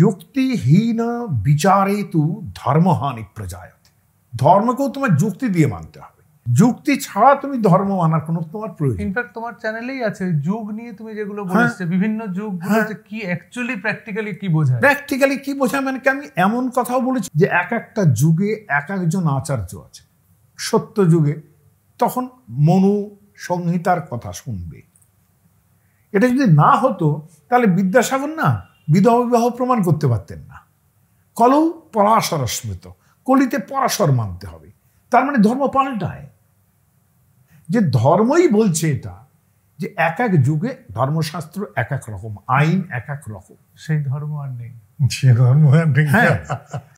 যুক্তিহীন বিচারে তু ধর্মহানি প্রজায়তে ধর্মকেও তোমার যুক্তি দিয়ে মানতে হবে যুক্তি ছাড়া তুমি ধর্ম মানার কোনো তোমার প্রয়োজন ইনফ্যাক্ট তোমার চ্যানেলেই আছে যুগ নিয়ে তুমি যেগুলো বলেছো বিভিন্ন যুগ কি অ্যাকচুয়ালি প্র্যাকটিক্যালি কি বোঝায় প্র্যাকটিক্যালি কি বোঝায় মানে আমি এমন কথাও বলেছি যে এক একটা যুগে এক একজন আচার্য আছে সত্য যুগে তখন মনু সংহিতার কথা শুনবে এটা যদি না হতো তাহলে বিদ্যাসাগর না বিধবা বিবাহ প্রমাণ করতে পারতেন না কলৌ পরাশরস্মৃত কলিতে পরাশর মানতে হবে তার মানে ধর্ম পাল্টায় যে ধর্মই বলছে এটা যে এক এক যুগে ধর্মশাস্ত্র এক এক রকম আইন এক এক রকম সেই ধর্ম আর নেই সে ধর্ম আর নেই হ্যাঁ।